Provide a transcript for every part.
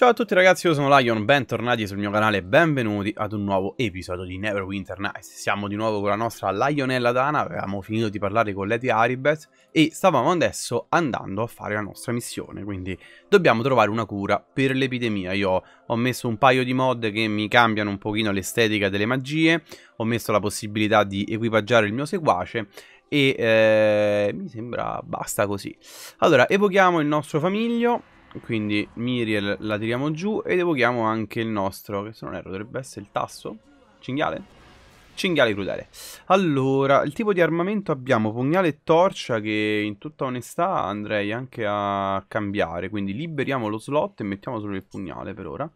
Ciao a tutti ragazzi, io sono Lion, bentornati sul mio canale e benvenuti ad un nuovo episodio di Neverwinter Nights. Siamo di nuovo con la nostra Lionella Dana, avevamo finito di parlare con Lady Aribeth e stavamo adesso andando a fare la nostra missione, quindi dobbiamo trovare una cura per l'epidemia. Io ho messo un paio di mod che mi cambiano un pochino l'estetica delle magie, ho messo la possibilità di equipaggiare il mio seguace e eh, mi sembra basta così. Allora, evochiamo il nostro famiglio quindi Miriel la tiriamo giù ed evochiamo anche il nostro, che se non erro dovrebbe essere il tasso, cinghiale? Cinghiale crudele. Allora, il tipo di armamento abbiamo pugnale e torcia che in tutta onestà andrei anche a cambiare, quindi liberiamo lo slot e mettiamo solo il pugnale per ora.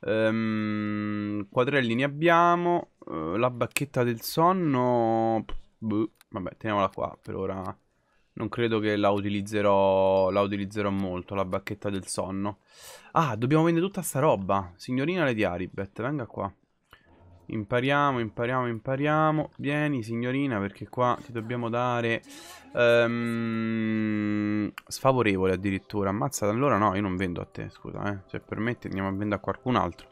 Um, quadrelli ne abbiamo, uh, la bacchetta del sonno, Buh, vabbè teniamola qua per ora non credo che la utilizzerò, la utilizzerò molto, la bacchetta del sonno. Ah, dobbiamo vendere tutta sta roba. Signorina Lady Aribet, venga qua. Impariamo, impariamo, impariamo. Vieni, signorina, perché qua ti dobbiamo dare... Um, sfavorevole addirittura. Ammazza, allora no, io non vendo a te, scusa, eh. Se cioè, permetti andiamo a vendere a qualcun altro.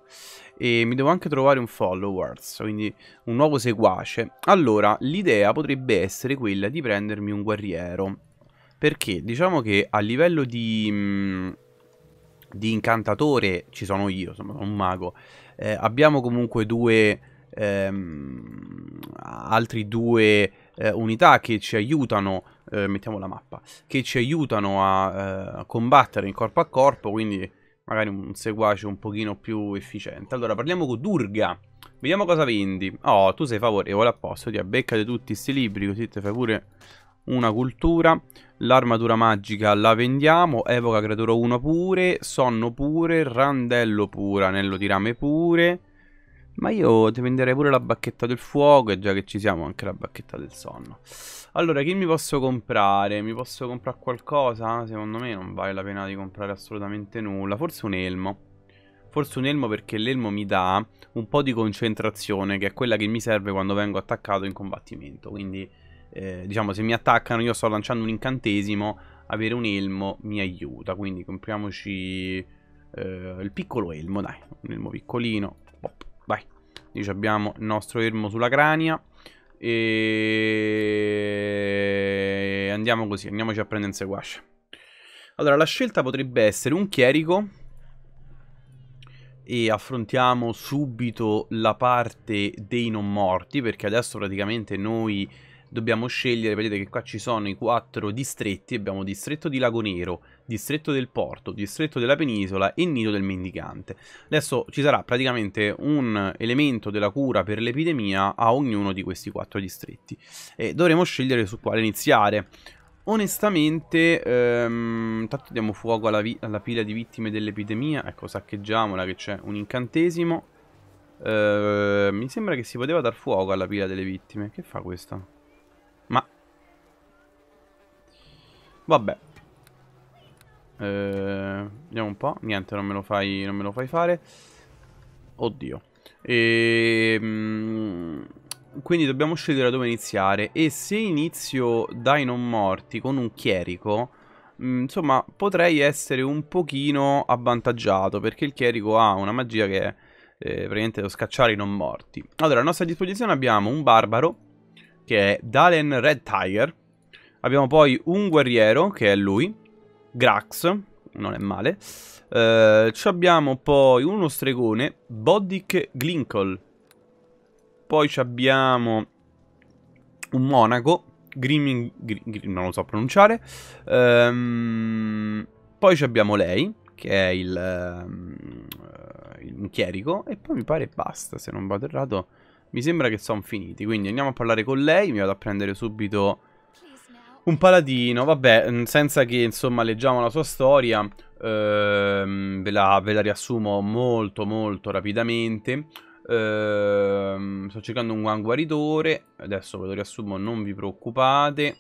E mi devo anche trovare un followers, quindi un nuovo seguace. Allora, l'idea potrebbe essere quella di prendermi un guerriero. Perché? Diciamo che a livello di... Mh, mm, di incantatore ci sono io, insomma, sono un mago eh, abbiamo comunque due, ehm, altri due eh, unità che ci aiutano, eh, mettiamo la mappa, che ci aiutano a, a eh, combattere in corpo a corpo, quindi magari un seguace un pochino più efficiente. Allora, parliamo con Durga. Vediamo cosa vendi. Oh, tu sei favorevole a posto. Ti abbecca di tutti questi libri, così ti fai pure una cultura, l'armatura magica la vendiamo, evoca creatura 1 pure, sonno pure, randello pure, anello di rame pure. Ma io ti venderei pure la bacchetta del fuoco e già che ci siamo anche la bacchetta del sonno. Allora, che mi posso comprare? Mi posso comprare qualcosa? Secondo me non vale la pena di comprare assolutamente nulla. Forse un elmo. Forse un elmo perché l'elmo mi dà un po' di concentrazione, che è quella che mi serve quando vengo attaccato in combattimento. Quindi eh, diciamo, se mi attaccano io sto lanciando un incantesimo, avere un elmo mi aiuta. Quindi compriamoci eh, il piccolo elmo, dai, un elmo piccolino. Pop, vai. Quindi abbiamo il nostro elmo sulla crania. E andiamo così, andiamoci a prendere un seguace. Allora, la scelta potrebbe essere un chierico. E affrontiamo subito la parte dei non morti. Perché adesso praticamente noi dobbiamo scegliere, vedete che qua ci sono i quattro distretti, abbiamo distretto di Lago Nero, distretto del Porto, distretto della Penisola e nido del Mendicante. Adesso ci sarà praticamente un elemento della cura per l'epidemia a ognuno di questi quattro distretti e dovremo scegliere su quale iniziare. Onestamente, ehm, intanto diamo fuoco alla, alla pila di vittime dell'epidemia, ecco saccheggiamola che c'è un incantesimo. Uh, mi sembra che si poteva dar fuoco alla pila delle vittime Che fa questa? Vabbè. Eh, vediamo un po'. Niente, non me lo fai, non me lo fai fare. Oddio. E, ehm, quindi dobbiamo scegliere dove iniziare. E se inizio dai non morti con un chierico, mm, insomma, potrei essere un pochino avvantaggiato. Perché il chierico ha una magia che è eh, praticamente lo scacciare i non morti. Allora, a nostra disposizione abbiamo un barbaro, che è Dalen Red Tiger Abbiamo poi un guerriero, che è lui, Grax, non è male. Eh, abbiamo poi uno stregone, Bodic Glinkol. Poi abbiamo un monaco, Grimming, Grimming non lo so pronunciare. Ehm, poi abbiamo lei, che è il, uh, il chierico, e poi mi pare basta, se non vado errato. Mi sembra che sono finiti, quindi andiamo a parlare con lei, mi vado a prendere subito un paladino, vabbè, mm, senza che insomma leggiamo la sua storia, ehm, ve, la, ve, la, riassumo molto molto rapidamente. Ehm, sto cercando un guaritore, adesso ve lo riassumo, non vi preoccupate.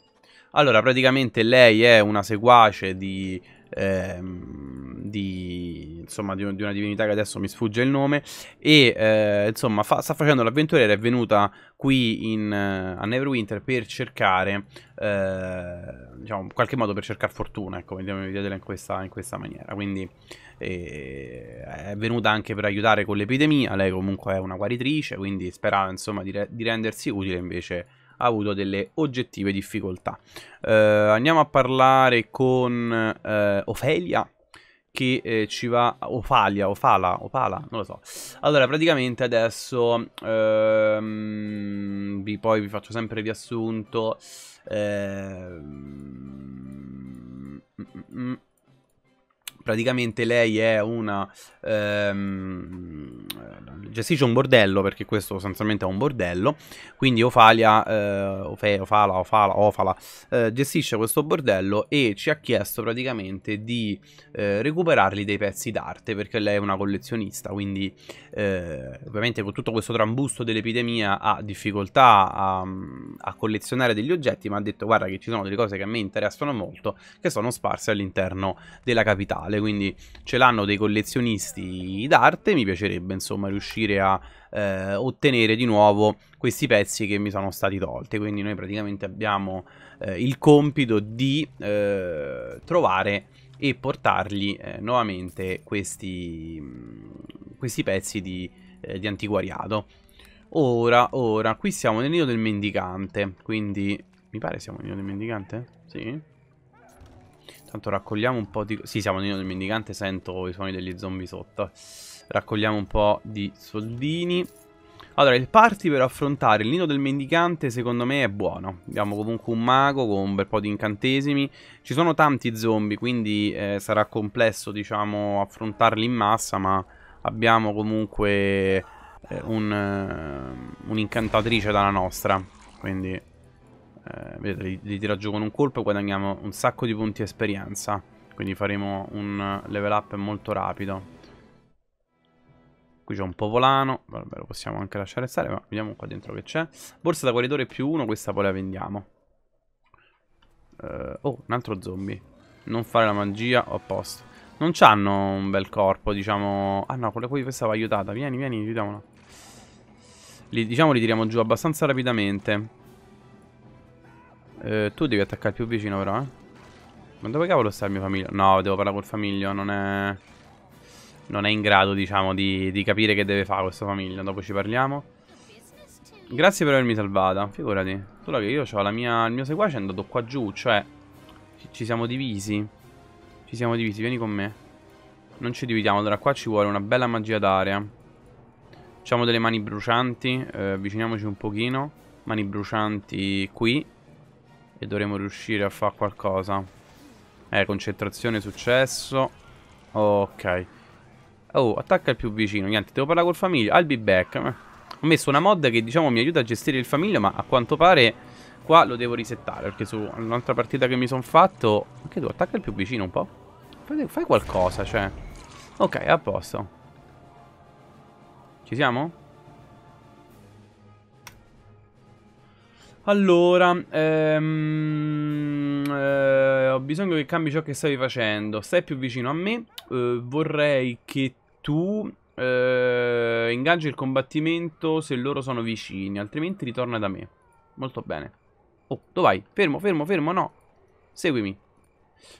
Allora, praticamente lei è una seguace di... Ehm, di, insomma, di, di, una divinità che adesso mi sfugge il nome, e eh, insomma fa, sta facendo l'avventuriera, è venuta qui in, eh, a Neverwinter per cercare, eh, diciamo, in qualche modo per cercare fortuna, ecco, vediamola in questa, in questa maniera, quindi eh, è venuta anche per aiutare con l'epidemia, lei comunque è una guaritrice, quindi sperava insomma di, re di rendersi utile invece ha avuto delle oggettive difficoltà. Uh, andiamo a parlare con uh, Ofelia, che eh, ci va Ofalia, Ofala, Opala, non lo so. Allora, praticamente adesso ehm, vi, poi vi faccio sempre riassunto. Ehm, mm, mm, mm, mm praticamente lei è una... Ehm, gestisce un bordello, perché questo sostanzialmente è un bordello, quindi Ofalia, eh, Ofe, Ofala, Ofala, Ofala eh, gestisce questo bordello e ci ha chiesto praticamente di eh, recuperargli dei pezzi d'arte, perché lei è una collezionista, quindi eh, ovviamente con tutto questo trambusto dell'epidemia ha difficoltà a, a collezionare degli oggetti, ma ha detto guarda che ci sono delle cose che a me interessano molto, che sono sparse all'interno della capitale grande, quindi ce l'hanno dei collezionisti d'arte, mi piacerebbe insomma riuscire a eh, ottenere di nuovo questi pezzi che mi sono stati tolti, quindi noi praticamente abbiamo eh, il compito di eh, trovare e portargli eh, nuovamente questi, mm, questi pezzi di, eh, di antiquariato. Ora, ora, qui siamo nel nido del mendicante, quindi mi pare siamo nel nido del mendicante? Sì. Tanto raccogliamo un po' di... Sì, siamo nel mendicante, sento i suoni degli zombie sotto. Raccogliamo un po' di soldini. Allora, il party per affrontare il nido del mendicante secondo me è buono. Abbiamo comunque un mago con un bel po' di incantesimi. Ci sono tanti zombie, quindi eh, sarà complesso, diciamo, affrontarli in massa, ma abbiamo comunque eh, eh un'incantatrice eh, un dalla nostra. Quindi eh, vedete, li, li tira giù con un colpo e guadagniamo un sacco di punti esperienza. Quindi faremo un level up molto rapido. Qui c'è un povolano, vabbè lo possiamo anche lasciare stare, ma vediamo qua dentro che c'è. Borsa da guaritore più uno, questa poi la vendiamo. Uh, oh, un altro zombie. Non fare la magia, ho posto. Non c'hanno un bel corpo, diciamo... Ah no, quella qui questa va aiutata. Vieni, vieni, aiutiamola. Li, diciamo li tiriamo giù abbastanza rapidamente. Eh, tu devi attaccare più vicino però, eh. Ma dove cavolo sta il mio famiglio? No, devo parlare col famiglio, non è... Non è in grado, diciamo, di, di capire che deve fare questo famiglio. Dopo ci parliamo. Grazie per avermi salvata, figurati. Solo che io ho la mia... Il mio seguace è andato qua giù, cioè... Ci siamo divisi. Ci siamo divisi, vieni con me. Non ci dividiamo, allora qua ci vuole una bella magia d'aria. Facciamo delle mani brucianti, eh, avviciniamoci un pochino. Mani brucianti qui. E dovremo riuscire a fare qualcosa. Eh, concentrazione successo. Ok. Oh, attacca il più vicino. Niente, devo parlare col famiglio I'll be back. Eh. Ho messo una mod che, diciamo, mi aiuta a gestire il famiglio ma a quanto pare qua lo devo risettare. Perché su un'altra partita che mi sono fatto... Anche tu, attacca il più vicino un po'. Fai, qualcosa, cioè. Ok, a posto. Ci siamo? Allora, ehm, eh, ho bisogno che cambi ciò che stavi facendo. Stai più vicino a me. Eh, vorrei che tu eh, ingaggi il combattimento se loro sono vicini, altrimenti ritorna da me. Molto bene. Oh, dove vai? Fermo, fermo, fermo, no. Seguimi.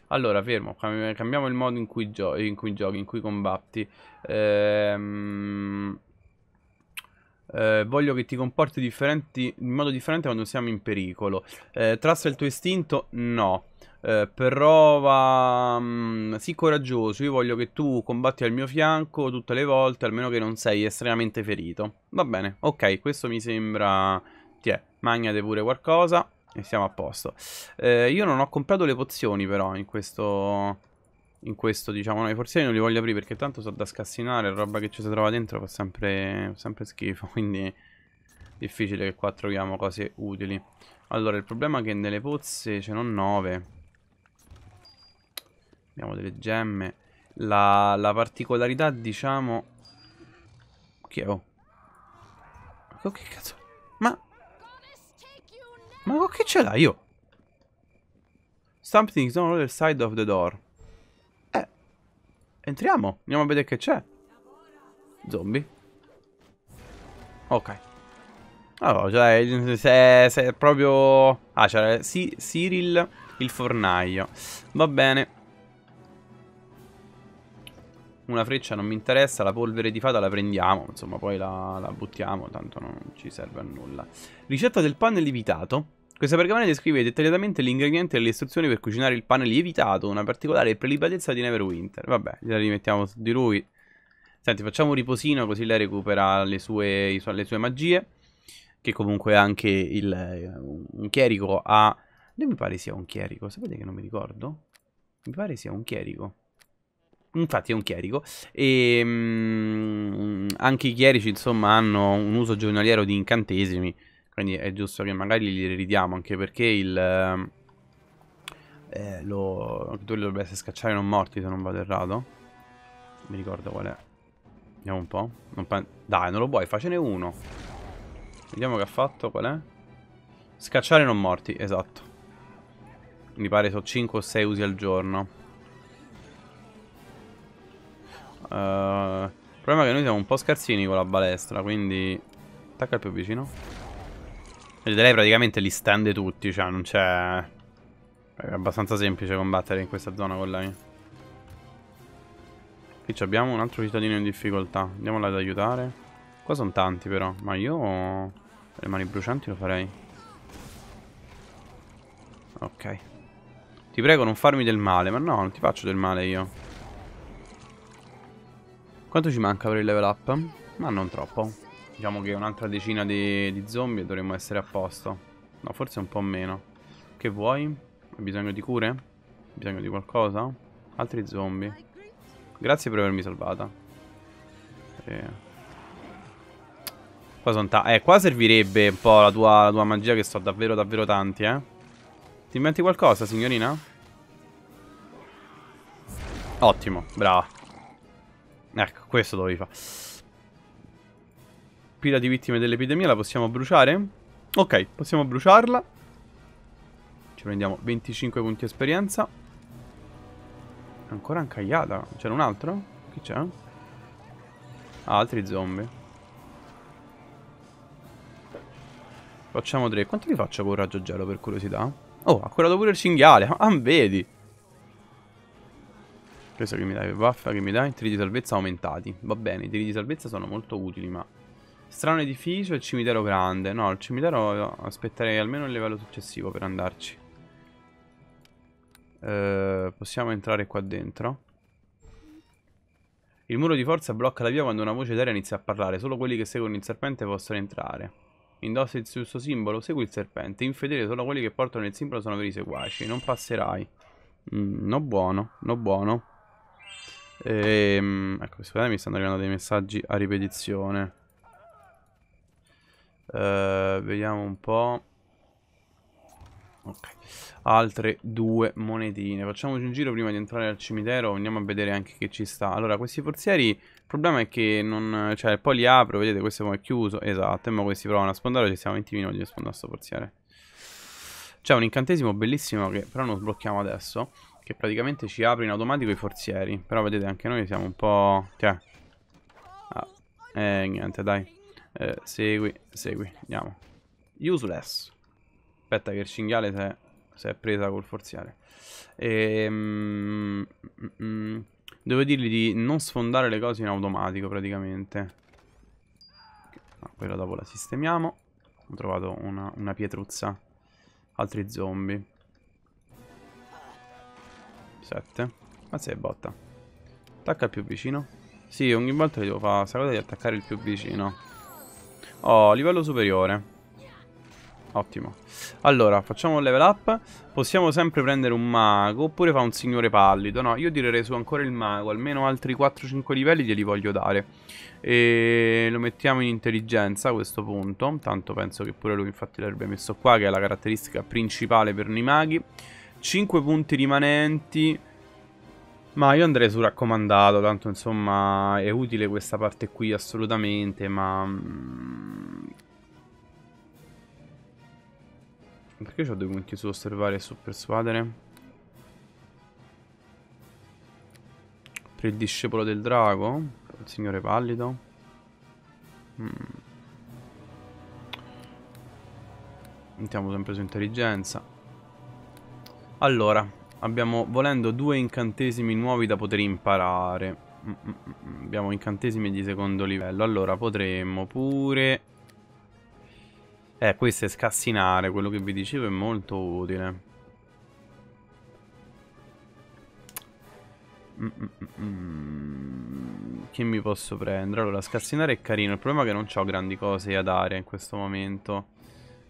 Allora, fermo, cambiamo il modo in cui, gio in cui giochi, in cui combatti. Ehm eh, voglio che ti comporti in modo differente quando siamo in pericolo. Eh, trasta il tuo istinto? No. Eh, prova... Mh, mm, sii coraggioso, io voglio che tu combatti al mio fianco tutte le volte, almeno che non sei estremamente ferito. Va bene, ok, questo mi sembra... Tiè, magnate pure qualcosa e siamo a posto. Eh, io non ho comprato le pozioni però in questo in questo diciamo noi forse io non li voglio aprire perché tanto so da scassinare la roba che ci si trova dentro fa sempre, sempre schifo quindi difficile che qua troviamo cose utili allora il problema è che nelle pozze ce n'ho 9 abbiamo delle gemme la, la particolarità diciamo che okay, oh. ho oh. che cazzo ma ma che ce l'ha io something's on the other side of the door Entriamo, andiamo a vedere che c'è. Zombie. Ok. Allora, cioè, se, se proprio... Ah, c'era sì, Cyril il fornaio. Va bene. Una freccia non mi interessa, la polvere di fata la prendiamo, insomma, poi la, la buttiamo, tanto non ci serve a nulla. Ricetta del pane lievitato. Questa pergamena descrive dettagliatamente gli ingredienti e le istruzioni per cucinare il pane lievitato, una particolare prelibatezza di Neverwinter. Vabbè, gliela rimettiamo su di lui. Senti, facciamo un riposino così lei recupera le sue, le sue magie. Che comunque anche il, eh, un chierico ha... Non mi pare sia un chierico, sapete che non mi ricordo? Mi pare sia un chierico. Infatti è un chierico. E ehm, mh, anche i chierici, insomma, hanno un uso giornaliero di incantesimi quindi è giusto che magari li ridiamo anche perché il... Ehm, eh, lo... Tu dovrebbe essere scacciare non morti se non vado errato. Mi ricordo qual è. Vediamo un po'. Non Dai, non lo vuoi, facene uno. Vediamo che ha fatto, qual è. Scacciare non morti, esatto. Mi pare sono 5 o 6 usi al giorno. Uh, il problema è che noi siamo un po' scarsini con la balestra, quindi... Attacca il più vicino. Vedete, lei praticamente li stende tutti, cioè non c'è... È abbastanza semplice combattere in questa zona con lei. Qui abbiamo un altro cittadino in difficoltà. Andiamola ad aiutare. Qua sono tanti però, ma io... Le mani brucianti lo farei. Ok. Ti prego non farmi del male, ma no, non ti faccio del male io. Quanto ci manca per il level up? Ma non troppo. Diciamo che un'altra decina di, di zombie dovremmo essere a posto. No, forse un po' meno. Che vuoi? Hai bisogno di cure? Hai bisogno di qualcosa? Altri zombie. Grazie per avermi salvata. Eh. Qua sono tanti. Eh, qua servirebbe un po' la tua, la tua magia che sto davvero davvero tanti, eh. Ti inventi qualcosa, signorina? Ottimo, brava. Ecco, questo dovevi fare pila di vittime dell'epidemia, la possiamo bruciare? Ok, possiamo bruciarla. Ci prendiamo 25 punti esperienza. Ancora incagliata. C'era un altro? Chi c'è? Ah, altri zombie. Facciamo tre. Quanto vi faccio con raggio gelo per curiosità? Oh, ha curato pure il cinghiale. Ah, vedi. Questo che mi dai Che buffa che mi dai? Tiri di salvezza aumentati. Va bene, i tiri di salvezza sono molto utili, ma Strano edificio e cimitero grande. No, il cimitero aspetterei almeno il livello successivo per andarci. Eh, possiamo entrare qua dentro. Il muro di forza blocca la via quando una voce d'aria inizia a parlare. Solo quelli che seguono il serpente possono entrare. Indossa il suo simbolo, segui il serpente. Infedele solo quelli che portano il simbolo sono veri seguaci. Non passerai. Mm, no buono, no buono. Ehm, ecco, scusate, mi stanno arrivando dei messaggi a ripetizione. Eh, vediamo un po'. Ok. Altre due monetine. Facciamoci un giro prima di entrare al cimitero. Andiamo a vedere anche che ci sta. Allora, questi forzieri. Il problema è che non. Cioè, poi li apro. Vedete, questo è chiuso. Esatto. E ma questi provano a sfondare. Ci siamo 20 minuti di spondare a sto forziere. C'è un incantesimo bellissimo che però non sblocchiamo adesso. Che praticamente ci apre in automatico i forzieri. Però vedete, anche noi siamo un po'. Cioè. Ah. Eh, niente, dai. Eh, segui, segui, andiamo. Useless. Aspetta che il cinghiale si è, si è presa col forziere. Ehm, mm, mm, mm. devo dirgli di non sfondare le cose in automatico praticamente. No, quella dopo la sistemiamo. Ho trovato una, una pietruzza. Altri zombie. Sette. Ma ah, sei botta. Attacca il più vicino. Sì, ogni volta devo fare questa cosa di attaccare il più vicino. Oh, livello superiore. Ottimo. Allora, facciamo un level up. Possiamo sempre prendere un mago, oppure fa un signore pallido. No, io direi su ancora il mago. Almeno altri 4-5 livelli glieli voglio dare. E lo mettiamo in intelligenza a questo punto. Tanto penso che pure lui infatti l'avrebbe messo qua, che è la caratteristica principale per noi maghi. 5 punti rimanenti. Ma io andrei su raccomandato, tanto insomma è utile questa parte qui assolutamente, ma... Mm, perché ho due punti su osservare e su persuadere? Per il discepolo del drago? Il signore pallido? Mm. sempre su intelligenza. Allora, Abbiamo, volendo, due incantesimi nuovi da poter imparare. Mm, mm, mm, abbiamo incantesimi di secondo livello. Allora, potremmo pure... Eh, questo è scassinare, quello che vi dicevo è molto utile. che mi posso prendere? Allora, scassinare è carino, il problema è che non ho grandi cose da dare in questo momento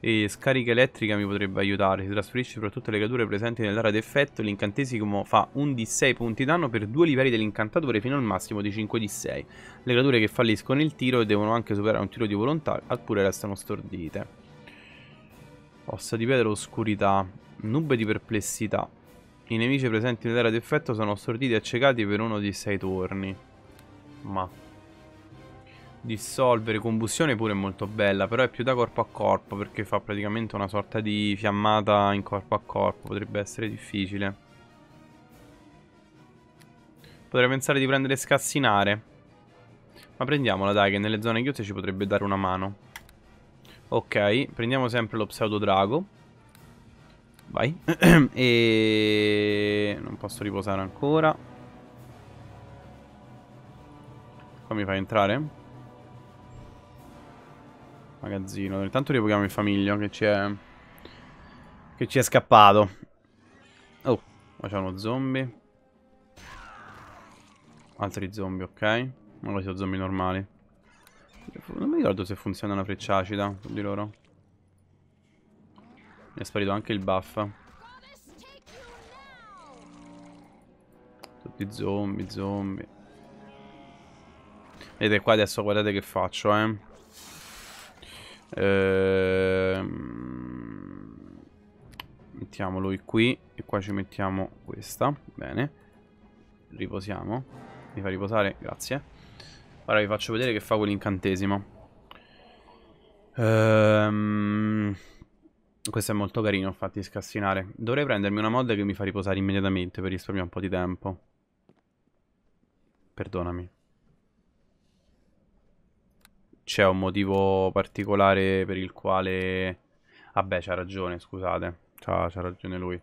e scarica elettrica mi potrebbe aiutare. Si trasferisce per tutte le creature presenti nell'area d'effetto. L'incantesimo fa 1 di 6 punti danno per due livelli dell'incantatore fino al massimo di 5 di 6. Le creature che falliscono il tiro devono anche superare un tiro di volontà, oppure restano stordite. Ossa di pietra oscurità. Nube di perplessità. I nemici presenti nell'area d'effetto sono storditi e accecati per uno di 6 turni. Ma... Dissolvere, combustione pure è molto bella, però è più da corpo a corpo perché fa praticamente una sorta di fiammata in corpo a corpo, potrebbe essere difficile. Potrei pensare di prendere scassinare. Ma prendiamola dai, che nelle zone chiuse ci potrebbe dare una mano. Ok, prendiamo sempre lo pseudodrago. Vai. e... Non posso riposare ancora. Qua mi fai entrare? magazzino. Intanto rievochiamo il famiglio che ci è... Che ci è scappato. Oh, qua c'è uno zombie. Altri zombie, ok. Ma questi sono zombie normali. Non mi ricordo se funziona una freccia acida su di loro. Mi è sparito anche il buff. Tutti zombie, zombie. Vedete qua adesso guardate che faccio, eh. Ehm... Mettiamo lui qui e qua ci mettiamo questa. Bene. Riposiamo. Mi fa riposare, grazie. Ora vi faccio vedere che fa quell'incantesimo. Ehm... Questo è molto carino, infatti, scassinare. Dovrei prendermi una mod che mi fa riposare immediatamente per risparmiare un po' di tempo. Perdonami c'è un motivo particolare per il quale... Vabbè, c'ha ragione, scusate. C'ha, ragione lui.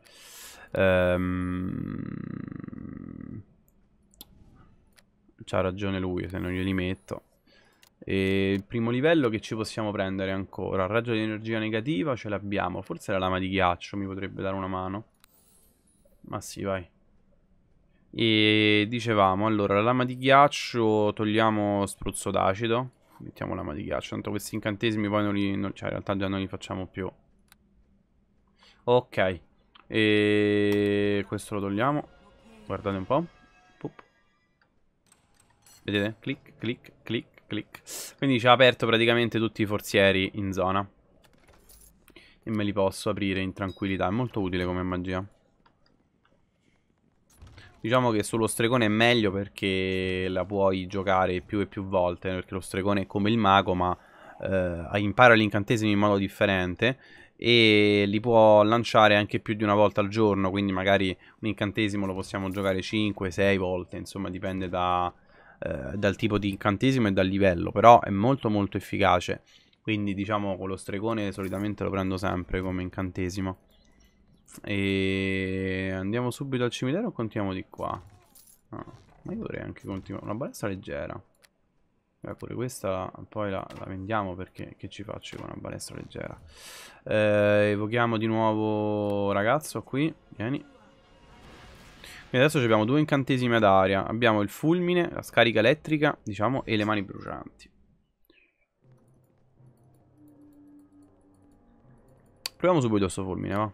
Ehm... C'ha ragione lui, se non glieli metto. E il primo livello che ci possiamo prendere ancora? Raggio di energia negativa ce l'abbiamo. Forse la lama di ghiaccio mi potrebbe dare una mano. Ma sì, vai. E dicevamo, allora, la lama di ghiaccio togliamo spruzzo d'acido mettiamo lama di ghiaccio. Tanto questi incantesimi poi non li... Non, cioè, in realtà già non li facciamo più. Ok. E... Questo lo togliamo. Guardate un po'. Pup. Vedete? Clic, click, click, click Quindi ci ha aperto praticamente tutti i forzieri in zona. E me li posso aprire in tranquillità. È molto utile come magia. Diciamo che sullo stregone è meglio perché la puoi giocare più e più volte, eh, perché lo stregone è come il mago, ma eh, impara gli incantesimi in modo differente e li può lanciare anche più di una volta al giorno, quindi magari un incantesimo lo possiamo giocare 5-6 volte, insomma dipende da, eh, dal tipo di incantesimo e dal livello, però è molto molto efficace, quindi diciamo con lo stregone solitamente lo prendo sempre come incantesimo. E andiamo subito al cimitero o continuiamo di qua? Ah, ma io vorrei anche continuare. Una balestra leggera. Beh, pure questa poi la, la, vendiamo perché che ci faccio con una balestra leggera. Eh, evochiamo di nuovo ragazzo qui. Vieni. Quindi adesso abbiamo due incantesimi ad aria. Abbiamo il fulmine, la scarica elettrica, diciamo, e le mani brucianti. Proviamo subito questo fulmine, va.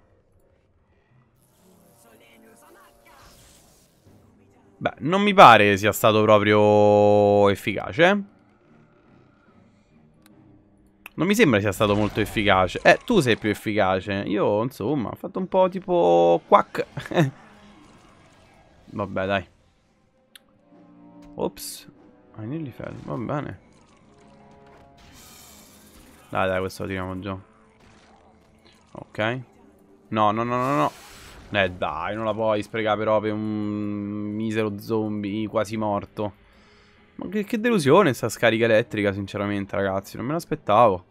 Beh, non mi pare sia stato proprio efficace. Eh. Non mi sembra sia stato molto efficace. Eh, tu sei più efficace. Io, insomma, ho fatto un po' tipo... Quack. Vabbè, dai. Ops. I nearly fell. Va bene. Dai, dai, questo lo tiriamo giù. Ok. No, no, no, no, no. Eh dai, non la puoi sprecare però per un misero zombie quasi morto. Ma che, che delusione sta scarica elettrica, sinceramente, ragazzi. Non me l'aspettavo.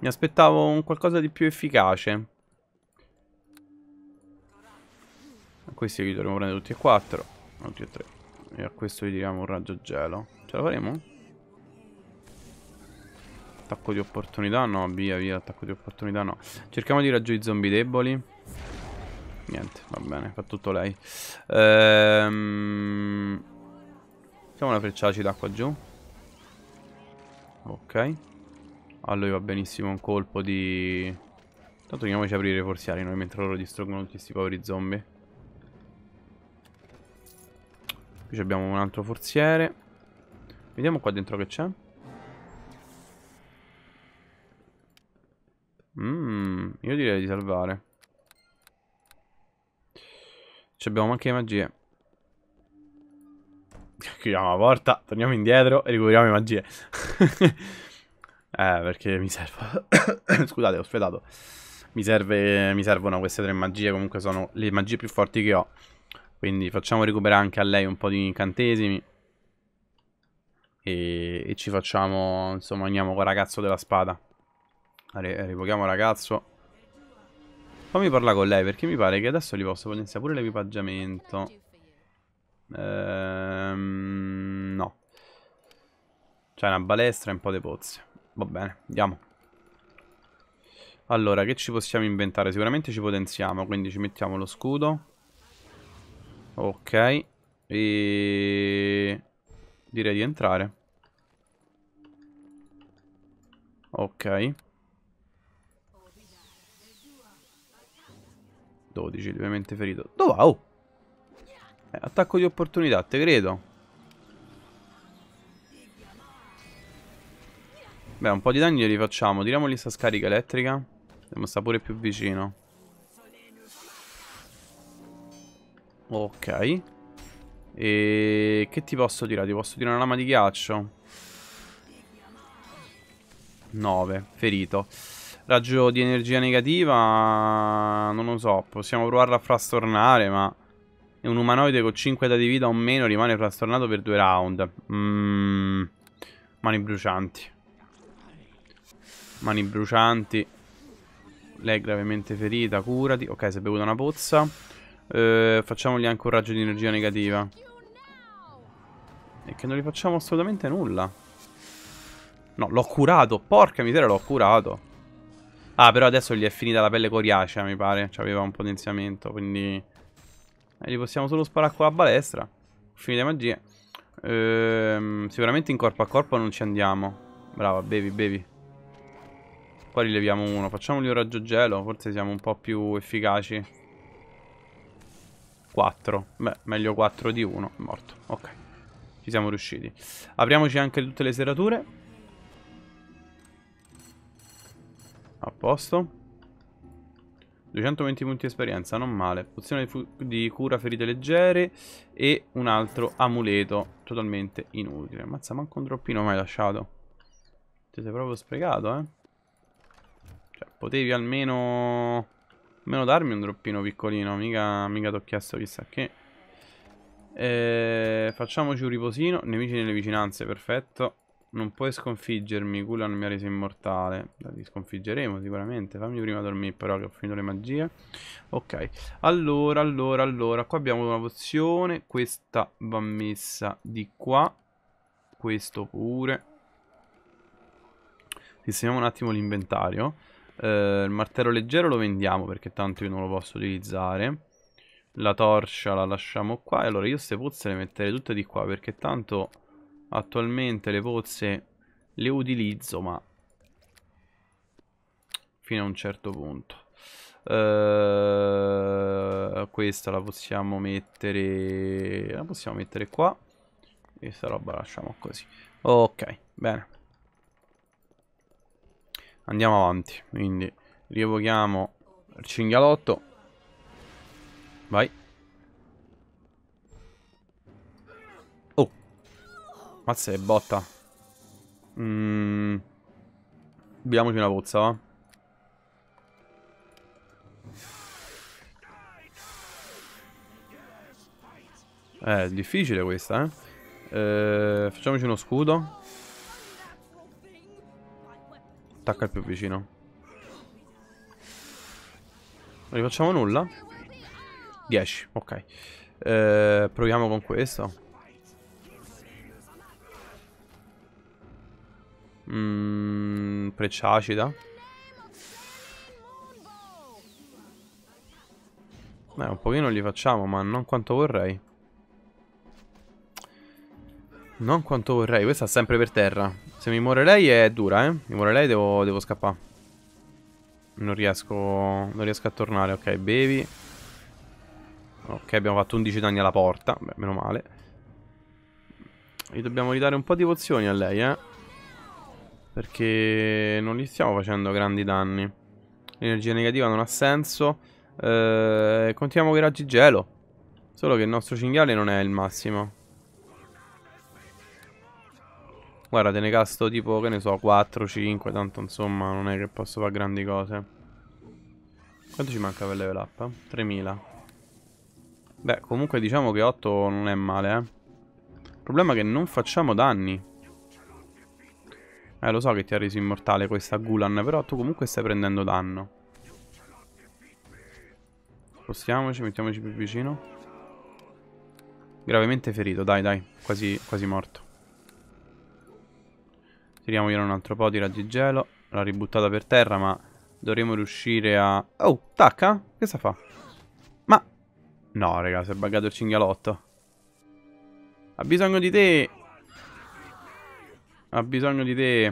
Mi aspettavo un qualcosa di più efficace. A questi li dovremmo prendere tutti e quattro. Tutti e tre. E a questo gli tiriamo un raggio gelo. Ce la faremo? Attacco di opportunità? No, via, via. Attacco di opportunità? No. Cerchiamo di raggiungere i zombie deboli. Niente, va bene, fa tutto lei. Ehm... Facciamo una freccia acida qua giù. Ok. Allora va benissimo un colpo di... Intanto andiamoci a aprire i forziari noi mentre loro distruggono tutti questi poveri zombie. Qui abbiamo un altro forziere. Vediamo qua dentro che c'è. Mmm, io direi di salvare. Ci abbiamo anche le magie. Chiudiamo la porta, torniamo indietro e recuperiamo le magie. eh, perché mi serve... Scusate, ho sfidato. Mi, serve... mi servono queste tre magie, comunque sono le magie più forti che ho. Quindi facciamo recuperare anche a lei un po' di incantesimi. E, e ci facciamo, insomma, andiamo con ragazzo della spada. Re... il ragazzo. Fammi parlare con lei perché mi pare che adesso li posso potenziare pure l'equipaggiamento. Ehm, no. C'è una balestra e un po' di pozze. Va bene, andiamo. Allora, che ci possiamo inventare? Sicuramente ci potenziamo, quindi ci mettiamo lo scudo. Ok. E... Direi di entrare. Ok. 12, ovviamente ferito. Dove va? Oh! Eh, attacco di opportunità, te credo. Beh, un po' di danni li facciamo. Tiramogli sta scarica elettrica. Dobbiamo sta pure più vicino. Ok. E che ti posso tirare? Ti posso tirare una lama di ghiaccio? 9, ferito. Raggio di energia negativa, non lo so, possiamo provarla a frastornare, ma... E un umanoide con 5 dati di vita o meno rimane frastornato per due round. Mm. Mani brucianti. Mani brucianti. Lei è gravemente ferita, curati. Ok, si è bevuta una pozza. Eh, facciamogli anche un raggio di energia negativa. E che non gli facciamo assolutamente nulla. No, l'ho curato. Porca miseria, l'ho curato. Ah, però adesso gli è finita la pelle coriacea, mi pare. aveva un potenziamento, quindi... E eh, li possiamo solo sparare con la balestra. Finite magie. Ehm, sicuramente in corpo a corpo non ci andiamo. Brava, bevi, bevi. Poi rileviamo uno. Facciamogli un raggio gelo, forse siamo un po' più efficaci. 4. Beh, meglio 4 di 1. Morto. Ok. Ci siamo riusciti. Apriamoci anche tutte le serrature. A posto. 220 punti di esperienza, non male. Pozione di, di, cura ferite leggere e un altro amuleto totalmente inutile. Mazza, manco un droppino mai lasciato. Ti sei proprio sprecato, eh. Cioè, potevi almeno... Almeno darmi un droppino piccolino, mica, mica ti ho chiesto chissà che. E... Eh, facciamoci un riposino. Nemici nelle vicinanze, perfetto. Non puoi sconfiggermi, Gulan mi ha reso immortale. La sconfiggeremo sicuramente. Fammi prima dormire però che ho finito le magie. Ok, allora, allora, allora. Qua abbiamo una pozione. Questa va messa di qua. Questo pure. Sistemiamo un attimo l'inventario. Eh, il martello leggero lo vendiamo perché tanto io non lo posso utilizzare. La torcia la lasciamo qua. E allora io queste puzze le metterei tutte di qua perché tanto... Attualmente le pozze le utilizzo, ma fino a un certo punto. Uh, questa la possiamo mettere la possiamo mettere qua. e Questa roba lasciamo così. Ok, bene. Andiamo avanti, quindi rievochiamo il cinghialotto. Vai. Mazza è botta. Mm. una pozza, va. Eh, difficile questa, eh. eh facciamoci uno scudo. Attacca il più vicino. Non rifacciamo nulla? 10, ok. Eh, proviamo con questo. Mm, Preciacida. Beh, un pochino li facciamo, ma non quanto vorrei. Non quanto vorrei, questa è sempre per terra. Se mi muore lei è dura, eh. Mi muore lei devo, devo scappare. Non riesco, non riesco a tornare, ok, bevi. Ok, abbiamo fatto 11 danni alla porta, beh, meno male. Gli dobbiamo ridare un po' di pozioni a lei, eh. Perché non gli stiamo facendo grandi danni. L'energia negativa non ha senso. Eh, continuiamo con i raggi gelo. Solo che il nostro cinghiale non è il massimo. Guarda, te ne casto tipo, che ne so, 4, 5, tanto insomma non è che posso fare grandi cose. Quanto ci manca per level up? 3000. Beh, comunque diciamo che 8 non è male, eh. Il problema è che non facciamo danni. Eh, lo so che ti ha reso immortale questa Gulan, però tu comunque stai prendendo danno. Spostiamoci, mettiamoci più vicino. Gravemente ferito, dai, dai. Quasi, quasi morto. io un altro po' di raggi gelo. L'ha ributtata per terra, ma dovremo riuscire a... Oh, tacca? Che sta fa? Ma... No, raga, si è buggato il cinghialotto. Ha bisogno di te! Ha bisogno di te.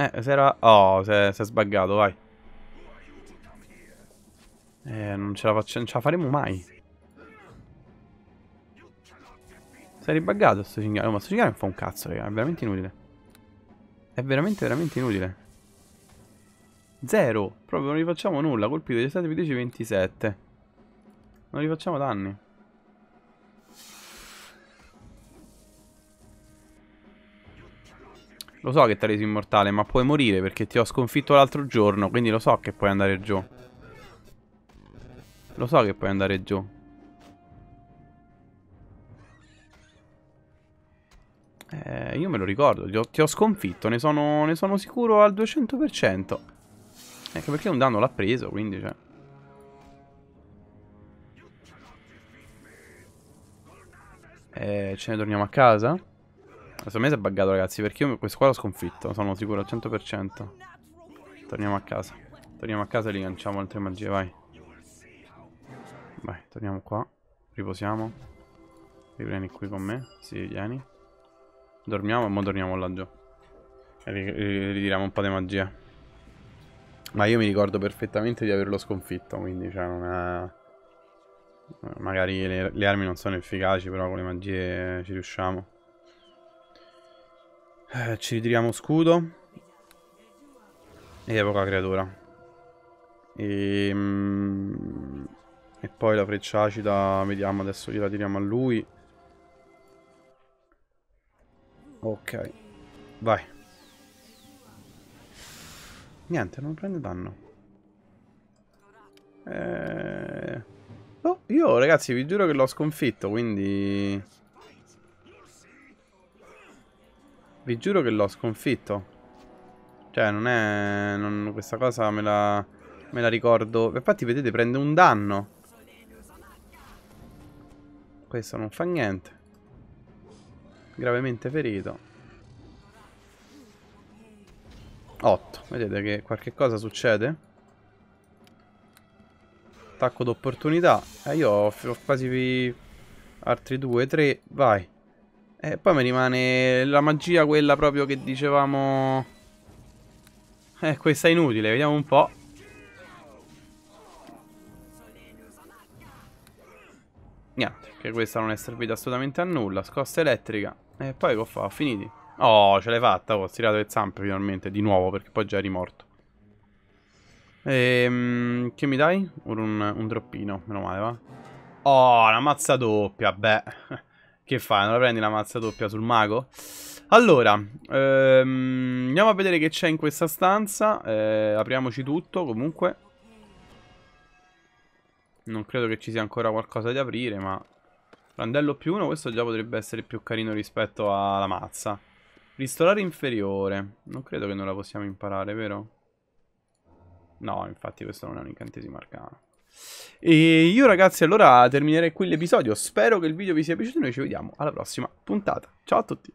Eh, se era... Oh, si è sbaggato, vai. Eh, non ce la faccio... Non ce la faremo mai. Si è ribaggato sto cinghiale. Oh, ma sto cinghiale non fa un cazzo, raga. È veramente inutile. È veramente, veramente inutile. Zero. Proprio non rifacciamo nulla. Colpito di 7, 10, 27. Non gli facciamo danni. Lo so che ti reso immortale, ma puoi morire perché ti ho sconfitto l'altro giorno, quindi lo so che puoi andare giù. Lo so che puoi andare giù. Eh, io me lo ricordo, ti ho, ti ho sconfitto, ne sono, ne sono, sicuro al 200%. Anche ecco perché un danno l'ha preso, quindi cioè... E ce ne torniamo a casa? Secondo me si è buggato ragazzi perché io questo qua l'ho sconfitto, sono sicuro al 100%. Torniamo a casa. Torniamo a casa e rilanciamo altre magie, vai. Vai, torniamo qua. Riposiamo. Riprendi qui con me. Sì, vieni. Dormiamo e mo torniamo laggiù. E ritiriamo un po' di magia. Ma io mi ricordo perfettamente di averlo sconfitto, quindi cioè non è... Eh, magari le, le armi non sono efficaci, però con le magie ci riusciamo. Eh, ci ritiriamo scudo. E evoca creatura. E, mm, e poi la freccia acida, vediamo adesso, gliela tiriamo a lui. Ok. Vai. Niente, non prende danno. Eeeh... Oh, io ragazzi vi giuro che l'ho sconfitto, quindi... Vi giuro che l'ho sconfitto. Cioè, non è... Non... questa cosa me la... Me la ricordo. Infatti, vedete, prende un danno. Questo non fa niente. Gravemente ferito. 8. Vedete che qualche cosa succede? Attacco d'opportunità. Eh, io ho, quasi altri due, tre. Vai. E eh, poi mi rimane la magia quella proprio che dicevamo... Eh, questa è inutile, vediamo un po'. Niente, che questa non è servita assolutamente a nulla. Scossa elettrica. E poi che ho fatto? Finiti. Oh, ce l'hai fatta, ho stirato le zampe finalmente, di nuovo, perché poi già eri morto. Ehm, che mi dai? Un, un droppino, meno male, va? Oh, la mazza doppia, beh. Che fai? Non la prendi la mazza doppia sul mago? Allora, ehm, andiamo a vedere che c'è in questa stanza. Eh, apriamoci tutto, comunque. Non credo che ci sia ancora qualcosa da aprire, ma... Randello più uno, questo già potrebbe essere più carino rispetto alla mazza. Ristorare inferiore. Non credo che non la possiamo imparare, vero? No, infatti questo non è un incantesimo arcano. E io ragazzi allora terminerei qui l'episodio, spero che il video vi sia piaciuto e noi ci vediamo alla prossima puntata. Ciao a tutti!